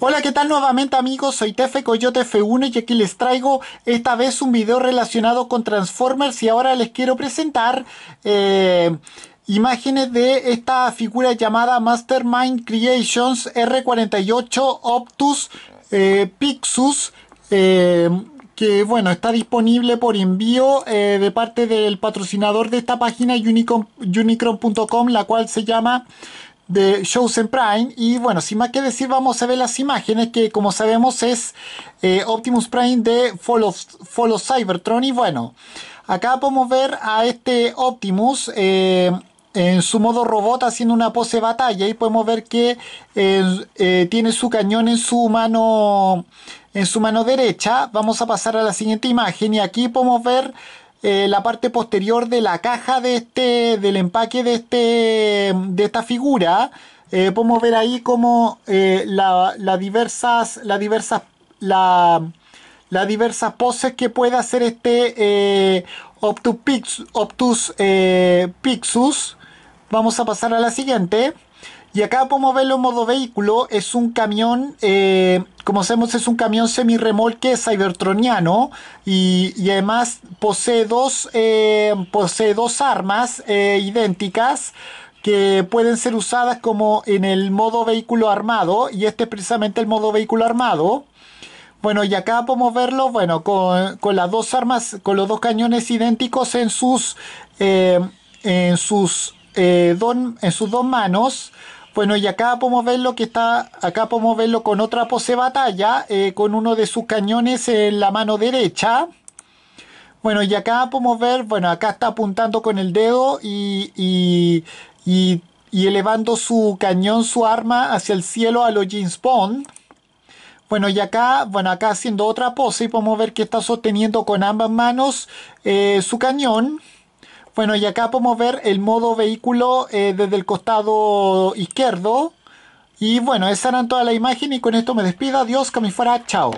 Hola, ¿qué tal nuevamente amigos? Soy Tefe Coyote F1 y aquí les traigo esta vez un video relacionado con Transformers y ahora les quiero presentar eh, imágenes de esta figura llamada Mastermind Creations R48 Optus eh, Pixus. Eh, que bueno, está disponible por envío de parte del patrocinador de esta página unicron.com, la cual se llama de en Prime. Y bueno, sin más que decir, vamos a ver las imágenes que como sabemos es eh, Optimus Prime de Fall of, Cybertron. Y bueno, acá podemos ver a este Optimus eh, en su modo robot haciendo una pose batalla. Y podemos ver que eh, tiene su cañón en su mano en su mano derecha. Vamos a pasar a la siguiente imagen y aquí podemos ver eh, la parte posterior de la caja de este, del empaque de, este, de esta figura. Eh, podemos ver ahí como eh, las diversas, las diversas poses que puede hacer este Optus, Pixus. Vamos a pasar a la siguiente. Y acá podemos verlo en modo vehículo, es un camión, eh, como sabemos es un camión semirremolque cybertroniano y, además posee dos, eh, posee dos armas eh, idénticas que pueden ser usadas como en el modo vehículo armado y este es precisamente el modo vehículo armado. Bueno, y acá podemos verlo, bueno, con, con las dos armas, con los dos cañones idénticos en sus, en sus eh, don, en sus dos manos. Bueno, y acá podemos ver lo que está, acá podemos verlo con otra pose batalla, eh, con uno de sus cañones en la mano derecha. Bueno, y acá podemos ver, bueno, acá está apuntando con el dedo y, y, elevando su cañón, su arma hacia el cielo a los James Bond. Bueno, y acá, bueno, acá haciendo otra pose y podemos ver que está sosteniendo con ambas manos eh, su cañón. Bueno, y acá podemos ver el modo vehículo eh, desde el costado izquierdo. Y bueno, esa era toda la imagen y con esto me despido. Adiós, que me fuera. Chao.